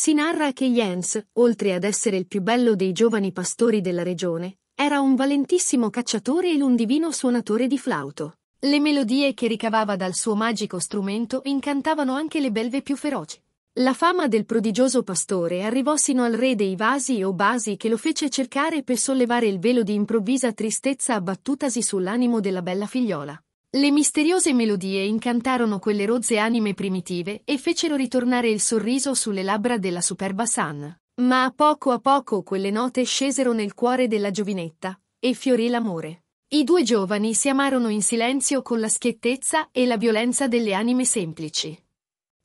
Si narra che Jens, oltre ad essere il più bello dei giovani pastori della regione, era un valentissimo cacciatore ed un divino suonatore di flauto. Le melodie che ricavava dal suo magico strumento incantavano anche le belve più feroci. La fama del prodigioso pastore arrivò sino al re dei Vasi o Basi che lo fece cercare per sollevare il velo di improvvisa tristezza abbattutasi sull'animo della bella figliola. Le misteriose melodie incantarono quelle rozze anime primitive e fecero ritornare il sorriso sulle labbra della superba San. Ma a poco a poco quelle note scesero nel cuore della giovinetta e fiorì l'amore. I due giovani si amarono in silenzio con la schiettezza e la violenza delle anime semplici.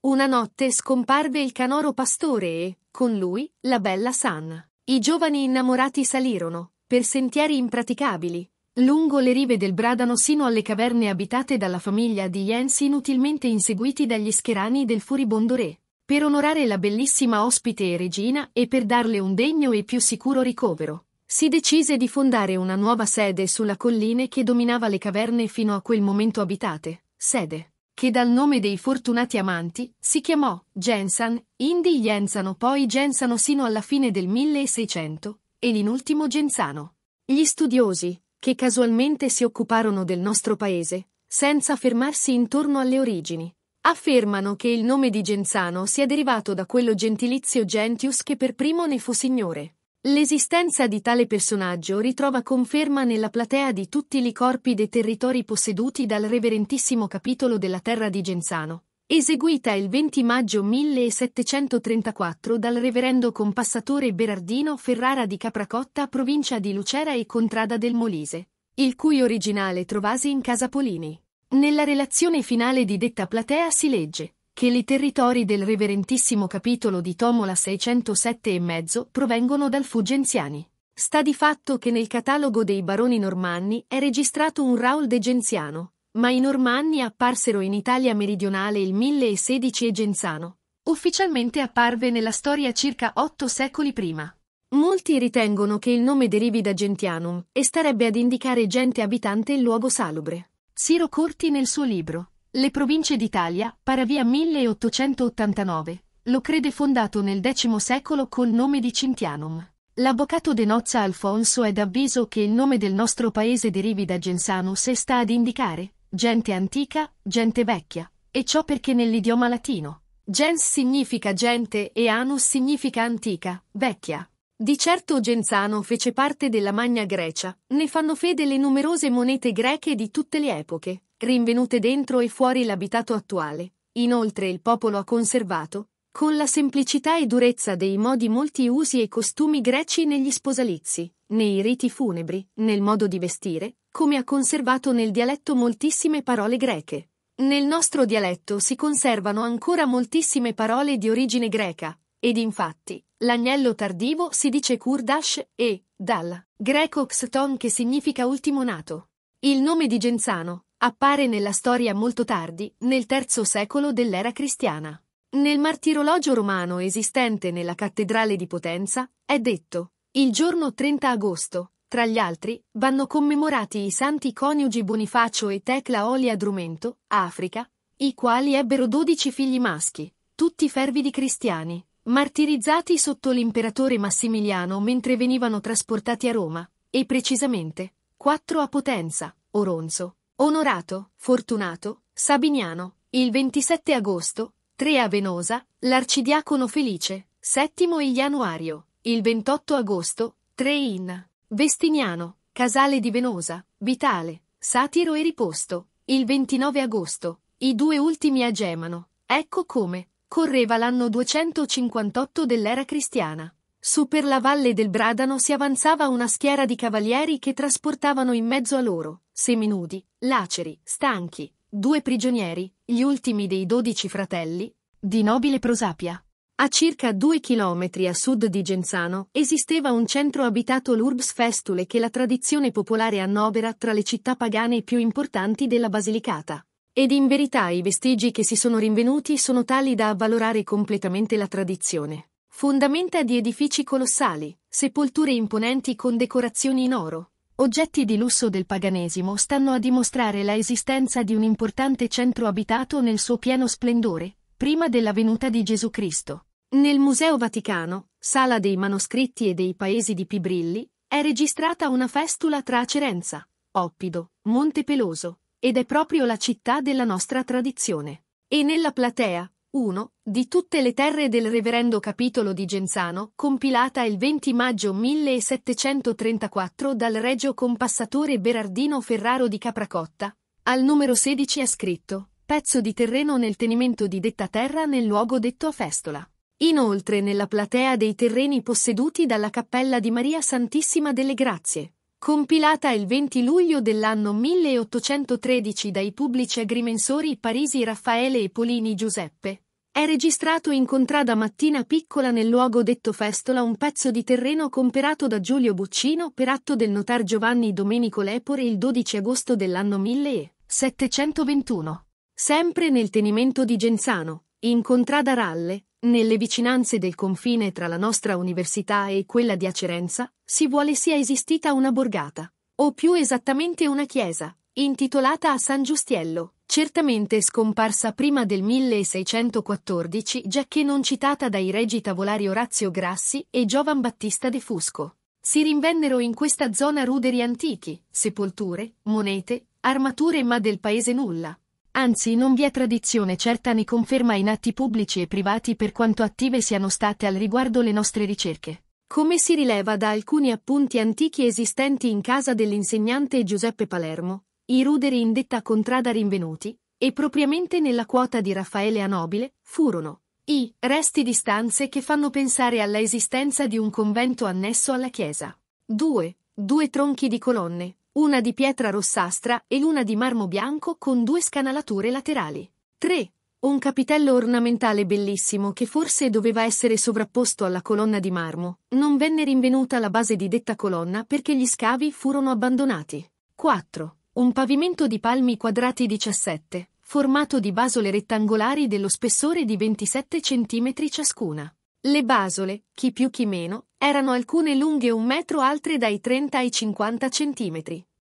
Una notte scomparve il canoro pastore e, con lui, la bella San. I giovani innamorati salirono, per sentieri impraticabili, lungo le rive del Bradano sino alle caverne abitate dalla famiglia di Jens inutilmente inseguiti dagli scherani del furibondo re, per onorare la bellissima ospite e regina e per darle un degno e più sicuro ricovero. Si decise di fondare una nuova sede sulla colline che dominava le caverne fino a quel momento abitate, sede che dal nome dei fortunati amanti si chiamò Jensan, Indi Jensano poi Jensano sino alla fine del 1600 ed in ultimo Genzano. Gli studiosi, che casualmente si occuparono del nostro paese, senza fermarsi intorno alle origini. Affermano che il nome di Genzano sia derivato da quello gentilizio Gentius che per primo ne fu signore. L'esistenza di tale personaggio ritrova conferma nella platea di tutti i corpi dei territori posseduti dal reverentissimo capitolo della terra di Genzano, eseguita il 20 maggio 1734 dal reverendo compassatore Berardino Ferrara di Capracotta, provincia di Lucera e Contrada del Molise, il cui originale trovasi in casa Polini. Nella relazione finale di detta platea si legge che i territori del reverentissimo capitolo di Tomola 607 e mezzo provengono dal Fuggenziani. Sta di fatto che nel catalogo dei baroni normanni è registrato un Raul de Genziano, ma i Normanni apparsero in Italia meridionale il 1016 e Genzano. Ufficialmente apparve nella storia circa otto secoli prima. Molti ritengono che il nome derivi da Gentianum e starebbe ad indicare gente abitante in luogo salubre. Siro Corti nel suo libro Le province d'Italia, paravia 1889, lo crede fondato nel X secolo col nome di Cintianum. L'avvocato De Nozza Alfonso è d'avviso che il nome del nostro paese derivi da Gensanus e sta ad indicare gente antica, gente vecchia, e ciò perché nell'idioma latino gens significa gente e anus significa antica, vecchia. Di certo Genzano fece parte della Magna Grecia, ne fanno fede le numerose monete greche di tutte le epoche, rinvenute dentro e fuori l'abitato attuale. Inoltre il popolo ha conservato, con la semplicità e durezza dei modi molti usi e costumi greci negli sposalizi, nei riti funebri, nel modo di vestire, come ha conservato nel dialetto moltissime parole greche. Nel nostro dialetto si conservano ancora moltissime parole di origine greca, ed infatti, l'agnello tardivo si dice kurdash e dal greco xton che significa ultimo nato. Il nome di Genzano appare nella storia molto tardi, nel III secolo dell'era cristiana. Nel martirologio romano esistente nella cattedrale di Potenza è detto il giorno 30 agosto, tra gli altri, vanno commemorati i santi coniugi Bonifacio e Tecla Olia Drumento, Africa, i quali ebbero dodici figli maschi, tutti fervidi cristiani, martirizzati sotto l'imperatore Massimiliano mentre venivano trasportati a Roma, e precisamente, quattro a Potenza, Oronzo, Onorato, Fortunato, Sabiniano, il 27 agosto, 3 a Venosa, l'Arcidiacono Felice, 7 il Januario, il 28 agosto, 3 in Vestignano, Casale di Venosa, Vitale, Satiro e Riposto, il 29 agosto, i due ultimi a Gemano, ecco come, correva l'anno 258 dell'era cristiana. Su per la valle del Bradano si avanzava una schiera di cavalieri che trasportavano in mezzo a loro, seminudi, laceri, stanchi, due prigionieri, gli ultimi dei dodici fratelli, di nobile prosapia. A circa due chilometri a sud di Genzano esisteva un centro abitato l'Urbs Festule che la tradizione popolare annovera tra le città pagane più importanti della Basilicata. Ed in verità i vestigi che si sono rinvenuti sono tali da avvalorare completamente la tradizione. Fondamenta di edifici colossali, sepolture imponenti con decorazioni in oro, oggetti di lusso del paganesimo stanno a dimostrare la esistenza di un importante centro abitato nel suo pieno splendore, prima della venuta di Gesù Cristo. Nel Museo Vaticano, sala dei manoscritti e dei paesi di Pibrilli, è registrata una festula tra Cerenza, Oppido, Monte Peloso, ed è proprio la città della nostra tradizione. E nella platea, 1. Di tutte le terre del reverendo capitolo di Genzano, compilata il 20 maggio 1734 dal regio compassatore Berardino Ferraro di Capracotta. Al numero 16 è scritto pezzo di terreno nel tenimento di detta terra nel luogo detto a Festola. Inoltre nella platea dei terreni posseduti dalla Cappella di Maria Santissima delle Grazie, compilata il 20 luglio dell'anno 1813 dai pubblici agrimensori Parisi Raffaele e Polini Giuseppe, è registrato in contrada Mattina Piccola nel luogo detto Festola un pezzo di terreno comperato da Giulio Buccino per atto del notar Giovanni Domenico Lepore il 12 agosto dell'anno 1721. Sempre nel tenimento di Genzano, in contrada Ralle, nelle vicinanze del confine tra la nostra università e quella di Acerenza, si vuole sia esistita una borgata, o più esattamente una chiesa, intitolata a San Giustiello certamente scomparsa prima del 1614 giacché non citata dai regi tavolari Orazio Grassi e Giovan Battista de Fusco. Si rinvennero in questa zona ruderi antichi, sepolture, monete, armature ma del paese nulla. Anzi, non vi è tradizione certa né conferma in atti pubblici e privati per quanto attive siano state al riguardo le nostre ricerche. Come si rileva da alcuni appunti antichi esistenti in casa dell'insegnante Giuseppe Palermo, i ruderi in detta contrada rinvenuti, e propriamente nella quota di Raffaele Anobile, furono i resti di stanze che fanno pensare alla esistenza di un convento annesso alla chiesa. 2. Due tronchi di colonne, una di pietra rossastra e l'una di marmo bianco con due scanalature laterali. 3. Un capitello ornamentale bellissimo che forse doveva essere sovrapposto alla colonna di marmo, non venne rinvenuta la base di detta colonna perché gli scavi furono abbandonati. 4. Un pavimento di palmi quadrati 17, formato di basole rettangolari dello spessore di 27 cm ciascuna. Le basole, chi più chi meno, erano alcune lunghe un metro altre dai 30 ai 50 cm.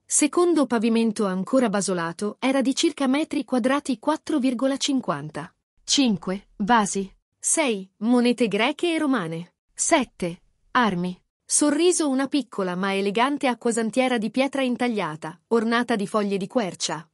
Secondo pavimento ancora basolato era di circa metri quadrati 4,50. 5. Vasi. 6. Monete greche e romane. 7. Armi. Sorriso una piccola ma elegante acquasantiera di pietra intagliata, ornata di foglie di quercia,